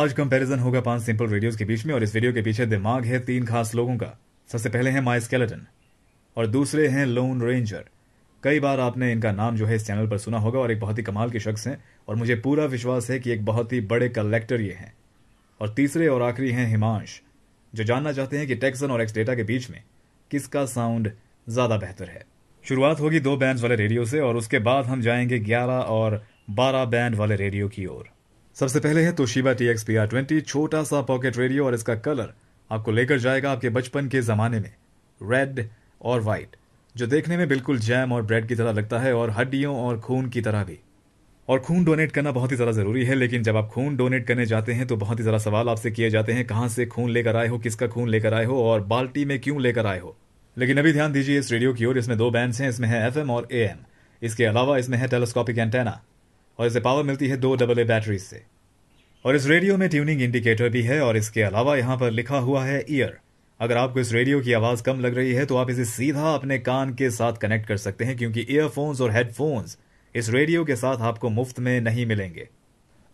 आज कंपैरिजन होगा पांच सिंपल वीडियोस के बीच में और इस वीडियो के पीछे दिमाग है तीन खास लोगों का सबसे पहले है माई स्केलेटन और दूसरे हैं लोन रेंजर कई बार आपने इनका नाम जो है इस चैनल पर सुना होगा और एक बहुत ही कमाल के शख्स हैं और मुझे पूरा विश्वास है कि एक बहुत ही बड़े कलेक्टर ये हैं और तीसरे और आखिरी हैं हिमांश जो जानना चाहते हैं कि टेक्सन और एक्स डेटा के बीच में किसका साउंड ज्यादा बेहतर है शुरुआत होगी दो बैंड वाले रेडियो से और उसके बाद हम जाएंगे ग्यारह और बारह बैंड वाले रेडियो की ओर सबसे पहले है तोशिबा टी एक्स ट्वेंटी छोटा सा पॉकेट रेडियो और इसका कलर आपको लेकर जाएगा आपके बचपन के ज़माने में रेड और वाइट जो देखने में बिल्कुल जैम और ब्रेड की तरह लगता है और हड्डियों और खून की तरह भी और खून डोनेट करना बहुत ही ज़्यादा ज़रूरी है लेकिन जब आप खून डोनेट करने जाते हैं तो बहुत ही ज़्यादा सवाल आपसे किए जाते हैं कहाँ से खून लेकर आए हो किसका खून लेकर आए हो और बाल्टी में क्यों लेकर आए हो लेकिन अभी ध्यान दीजिए इस रेडियो की ओर इसमें दो बैंड हैं इसमें है एफ और ए इसके अलावा इसमें है टेलीस्कोपिक एंटेना और इसे पावर मिलती है दो डबल ए बैटरी से और इस रेडियो में ट्यूनिंग इंडिकेटर भी है और इसके अलावा यहाँ पर लिखा हुआ है ईयर अगर आपको इस रेडियो की आवाज़ कम लग रही है तो आप इसे सीधा अपने कान के साथ कनेक्ट कर सकते हैं क्योंकि ईयरफोन्स और हेडफोन्स इस रेडियो के साथ आपको मुफ्त में नहीं मिलेंगे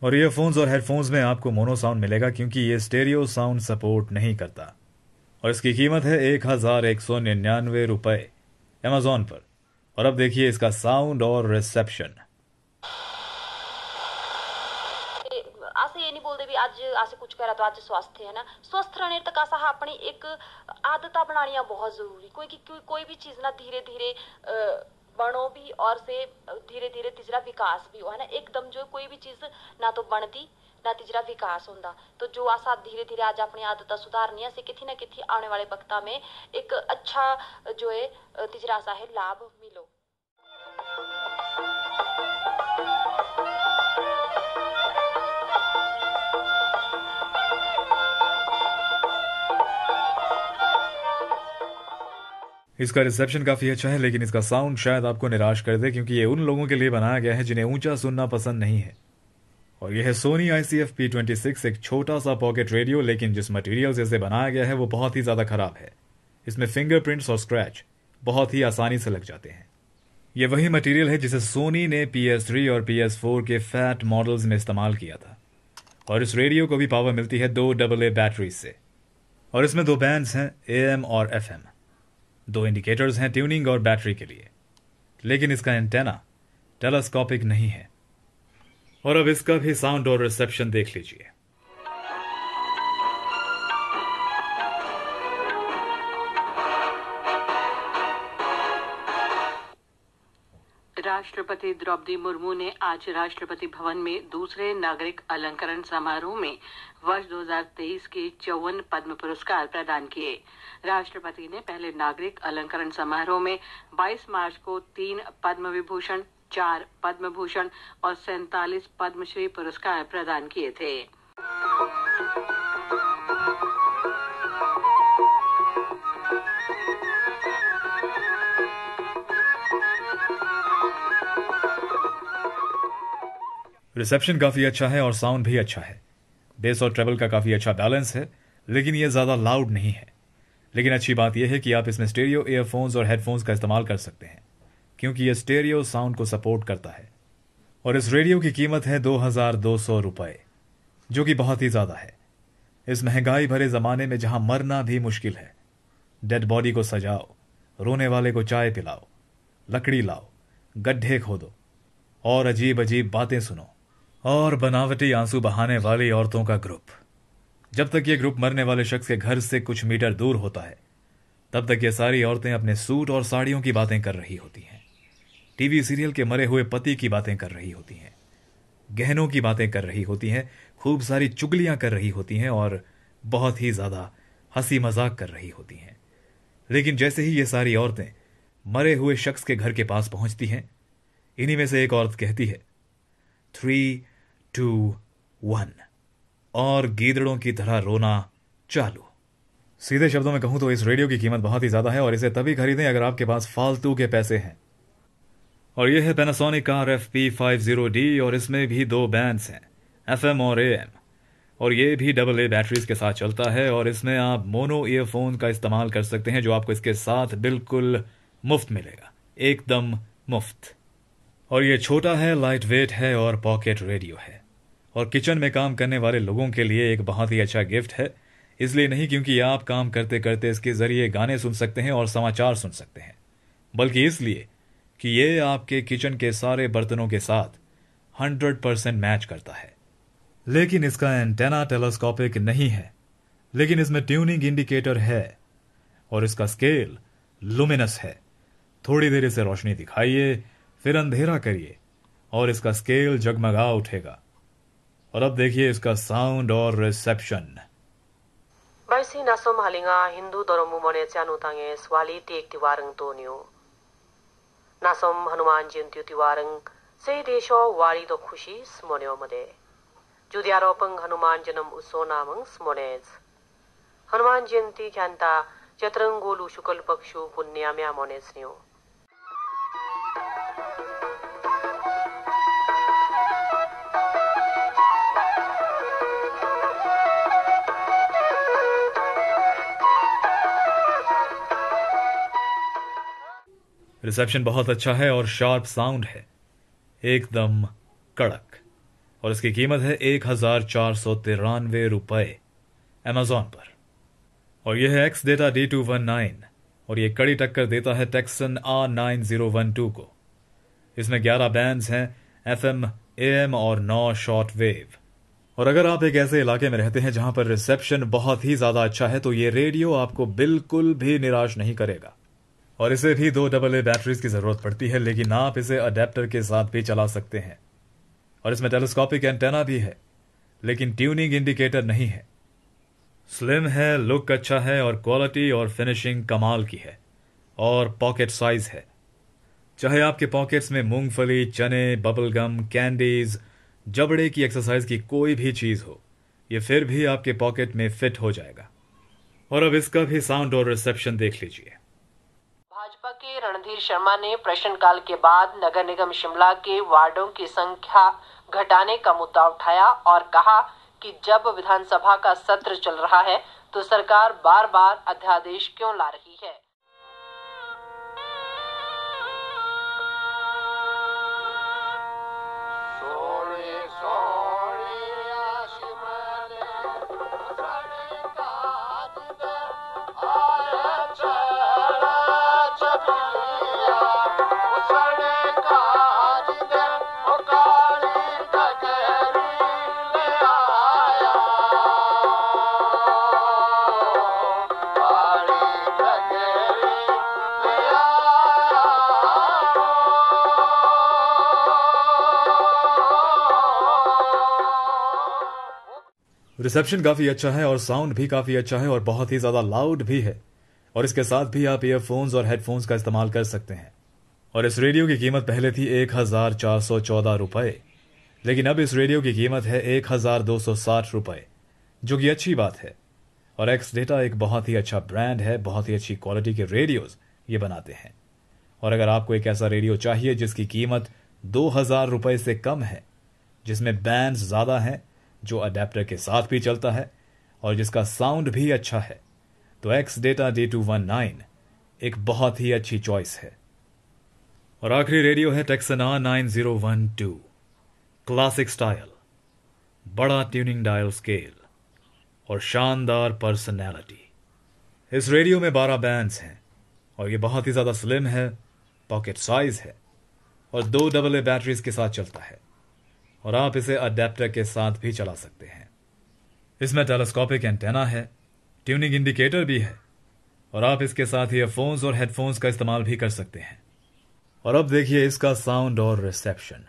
और ईयरफोन्स और हेडफोन्स में आपको मोनो साउंड मिलेगा क्योंकि ये स्टेरियो साउंड सपोर्ट नहीं करता और इसकी कीमत है एक हज़ार एक सौ निन्यानवे रुपए अमेजोन पर और अब देखिए इसका साउंड और रिसेप्शन ਅੱਜ ਅਸੀਂ ਕੁਝ ਕਰਾ ਤਾਂ ਅੱਜ ਸਵਸਥ ਹੈ ਨਾ स्वस्थ रहने तक आसा हाँ अपनी एक आदत बनानिया बहुत जरूरी कोई क्योंकि कोई भी चीज़ ना धीरे धीरे बनो भी और से धीरे धीरे तीसरा विकास भी हो है ना एकदम जो कोई भी चीज़ ना तो बनती ना तिजरा विकास होता तो जो अस धीरे धीरे आज अपनी आदत सुधारनी है किसी ना किसी आने वाले वक्त में एक अच्छा जो है तिजरा आशा है लाभ मिलो इसका रिसेप्शन काफ़ी अच्छा है लेकिन इसका साउंड शायद आपको निराश कर दे क्योंकि ये उन लोगों के लिए बनाया गया है जिन्हें ऊंचा सुनना पसंद नहीं है और यह है Sony I C F P twenty six एक छोटा सा पॉकेट रेडियो लेकिन जिस मटेरियल से इसे बनाया गया है वो बहुत ही ज़्यादा ख़राब है इसमें फिंगरप्रिंट्स और स्क्रैच बहुत ही आसानी से लग जाते हैं ये वही मटेरियल है जिसे सोनी ने पी एस थ्री और पी एस फोर के फैट मॉडल्स में इस्तेमाल किया था और इस रेडियो को भी पावर मिलती है दो डबल ए बैटरी से और इसमें दो बैंड हैं ए एम और एफ एम दो इंडिकेटर्स हैं ट्यूनिंग और बैटरी के लिए लेकिन इसका एंटेना टेलास्कोपिक नहीं है और अब इसका भी साउंड और रिसेप्शन देख लीजिए राष्ट्रपति द्रौपदी मुर्मू ने आज राष्ट्रपति भवन में दूसरे नागरिक अलंकरण समारोह में वर्ष 2023 के चौवन पद्म पुरस्कार प्रदान किए राष्ट्रपति ने पहले नागरिक अलंकरण समारोह में 22 मार्च को तीन पद्म विभूषण चार पद्म भूषण और सैतालीस पद्मश्री पुरस्कार प्रदान किए थे रिसेप्शन काफ़ी अच्छा है और साउंड भी अच्छा है बेस और ट्रेवल का काफ़ी अच्छा बैलेंस है लेकिन यह ज़्यादा लाउड नहीं है लेकिन अच्छी बात यह है कि आप इसमें स्टेरियो ईयरफोन्स और हेडफोन्स का इस्तेमाल कर सकते हैं क्योंकि यह स्टेरियो साउंड को सपोर्ट करता है और इस रेडियो की कीमत है दो हज़ार दो सौ रुपये जो कि बहुत ही ज़्यादा है इस महंगाई भरे ज़माने में जहां मरना भी मुश्किल है डेड बॉडी को सजाओ रोने वाले को चाय पिलाओ लकड़ी लाओ गड्ढे खोदो और अजीब अजीब बातें सुनो और बनावटी आंसू बहाने वाली औरतों का ग्रुप जब तक ये ग्रुप मरने वाले शख्स के घर से कुछ मीटर दूर होता है तब तक ये सारी औरतें अपने सूट और साड़ियों की बातें कर रही होती हैं टीवी सीरियल के मरे हुए पति की बातें कर रही होती हैं गहनों की बातें कर रही होती हैं खूब सारी चुगलियां कर रही होती हैं और बहुत ही ज्यादा हंसी मजाक कर रही होती हैं लेकिन जैसे ही ये सारी औरतें मरे हुए शख्स के घर के पास पहुंचती हैं इन्हीं में से एक औरत कहती है थ्री टू वन और गीदड़ों की तरह रोना चालू सीधे शब्दों में कहूं तो इस रेडियो की कीमत बहुत ही ज्यादा है और इसे तभी खरीदें अगर आपके पास फालतू के पैसे हैं और यह है Panasonic car F P five zero D और इसमें भी दो बैंड्स हैं एफ एम और ए एम और ये भी डबल ए बैटरीज के साथ चलता है और इसमें आप मोनो ईयरफोन का इस्तेमाल कर सकते हैं जो आपको इसके साथ बिल्कुल मुफ्त मिलेगा एकदम मुफ्त और ये छोटा है लाइट वेट है और पॉकेट रेडियो है और किचन में काम करने वाले लोगों के लिए एक बहुत ही अच्छा गिफ्ट है इसलिए नहीं क्योंकि आप काम करते करते इसके ज़रिए गाने सुन सकते हैं और समाचार सुन सकते हैं बल्कि इसलिए कि ये आपके किचन के सारे बर्तनों के साथ हंड्रेड परसेंट मैच करता है लेकिन इसका एंटेना टेलीस्कोपिक नहीं है लेकिन इसमें ट्यूनिंग इंडिकेटर है और इसका स्केल लुमिनस है थोड़ी देर इसे रोशनी दिखाइए फिर अंधेरा करिए और इसका स्केल जगमगा उठेगा और अब देखिए इसका साउंड और रिसेप्शन बैसी नासम हालिंगा हिंदू धर्म मोने चानु तांगे स्वाली एक तिवारंग तोन्यो नासम हनुमान जयंती तिवारंग से देशो वाली तो खुशी स्मोन्यो मदे जुदियारोपंग हनुमान जन्म उत्सव नामंग स्मोनेज हनुमान जयंती ख्यांता चतरंगोलु शुक्ल पक्षु मोनेस मोनेस्न्यो रिसेप्शन बहुत अच्छा है और शार्प साउंड है एकदम कड़क और इसकी कीमत है एक हजार चार सौ तिरानवे रुपए एमेजोन पर और यह है X data D two one nine और ये कड़ी टक्कर देता है Tecsun R nine zero one two को इसमें ग्यारह बैंड हैं एफ एम ए एम और नौ शॉर्ट वेव और अगर आप एक ऐसे इलाके में रहते हैं जहां पर रिसेप्शन बहुत ही ज्यादा अच्छा है तो ये रेडियो आपको बिल्कुल भी निराश नहीं करेगा और इसे भी दो डबल ए बैटरीज की ज़रूरत पड़ती है लेकिन आप इसे अडेप्टर के साथ भी चला सकते हैं और इसमें टेलीस्कोपिक एंटेना भी है लेकिन ट्यूनिंग इंडिकेटर नहीं है स्लिम है लुक अच्छा है और क्वालिटी और फिनिशिंग कमाल की है और पॉकेट साइज है चाहे आपके पॉकेट्स में मूंगफली चने बबलगम कैंडीज जबड़े की एक्सरसाइज की कोई भी चीज़ हो ये फिर भी आपके पॉकेट में फिट हो जाएगा और अब इसका भी साउंड और रिसेप्शन देख लीजिए के रणधीर शर्मा ने प्रश्नकाल के बाद नगर निगम शिमला के वार्डों की संख्या घटाने का मुद्दा उठाया और कहा कि जब विधानसभा का सत्र चल रहा है तो सरकार बार बार अध्यादेश क्यों ला रही है रिसेप्शन काफ़ी अच्छा है और साउंड भी काफ़ी अच्छा है और बहुत ही ज़्यादा लाउड भी है और इसके साथ भी आप ईयरफोन्स और हेडफोन्स का इस्तेमाल कर सकते हैं और इस रेडियो की कीमत पहले थी एक हज़ार चार सौ चौदह रुपये लेकिन अब इस रेडियो की कीमत है एक हज़ार दो सौ साठ रुपये जो कि अच्छी बात है और एक्स डेटा एक बहुत ही अच्छा ब्रांड है बहुत ही अच्छी क्वालिटी के रेडियोज़ ये बनाते हैं और अगर आपको एक ऐसा रेडियो चाहिए जिसकी कीमत दो हज़ार रुपये से कम है जिसमें बैंड ज़्यादा हैं जो अडेप्टर के साथ भी चलता है और जिसका साउंड भी अच्छा है तो X data D two one nine एक बहुत ही अच्छी चॉइस है और आखिरी रेडियो है Tecsun nine zero one two classic style बड़ा ट्यूनिंग डायल स्केल और शानदार पर्सनैलिटी इस रेडियो में बारह बैंड्स हैं और ये बहुत ही ज़्यादा स्लिम है पॉकेट साइज है और दो डबल ए बैटरीज के साथ चलता है और आप इसे अडेप्टर के साथ भी चला सकते हैं इसमें टेलीस्कोपिक एंटेना है ट्यूनिंग इंडिकेटर भी है और आप इसके साथ ईयरफोन्स और हेडफोन्स का इस्तेमाल भी कर सकते हैं और अब देखिए इसका साउंड और रिसेप्शन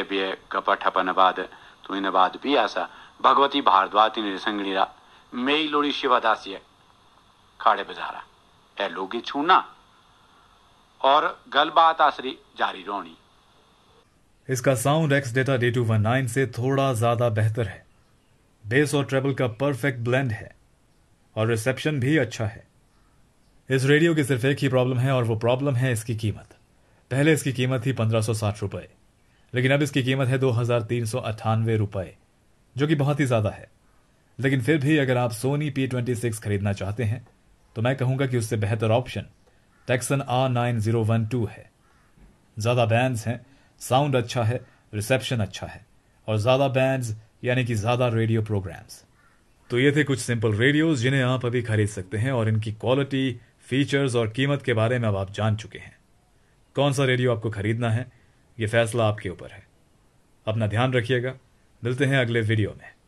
कपा बिय बिय बाद भी आसा भगवती भारद्वाज भारद्वाती निरसंगणीरा मेई लोड़ी शिवादासी है खाड़े बजारा ए लोगे छूना और गल बात आसरी जारी रोनी इसका sound X data D two one nine से थोड़ा ज्यादा बेहतर है बेस और ट्रेबल का परफेक्ट ब्लेंड है और रिसेप्शन भी अच्छा है इस रेडियो की सिर्फ एक ही प्रॉब्लम है और वो प्रॉब्लम है इसकी कीमत पहले इसकी कीमत थी पंद्रह सौ साठ रुपये लेकिन अब इसकी कीमत है दो हजार तीन सौ अट्ठानवे रुपए जो कि बहुत ही ज़्यादा है लेकिन फिर भी अगर आप सोनी पी ट्वेंटी सिक्स खरीदना चाहते हैं तो मैं कहूंगा कि उससे बेहतर option Tecsun R nine zero one two है ज़्यादा बैंड हैं साउंड अच्छा है रिसेप्शन अच्छा है और ज़्यादा बैंड यानी कि ज़्यादा रेडियो प्रोग्राम्स तो ये थे कुछ सिंपल रेडियोज जिन्हें आप अभी खरीद सकते हैं और इनकी क्वालिटी फीचर्स और कीमत के बारे में अब आप जान चुके हैं कौन सा रेडियो आपको खरीदना है ये फैसला आपके ऊपर है अपना ध्यान रखिएगा मिलते हैं अगले वीडियो में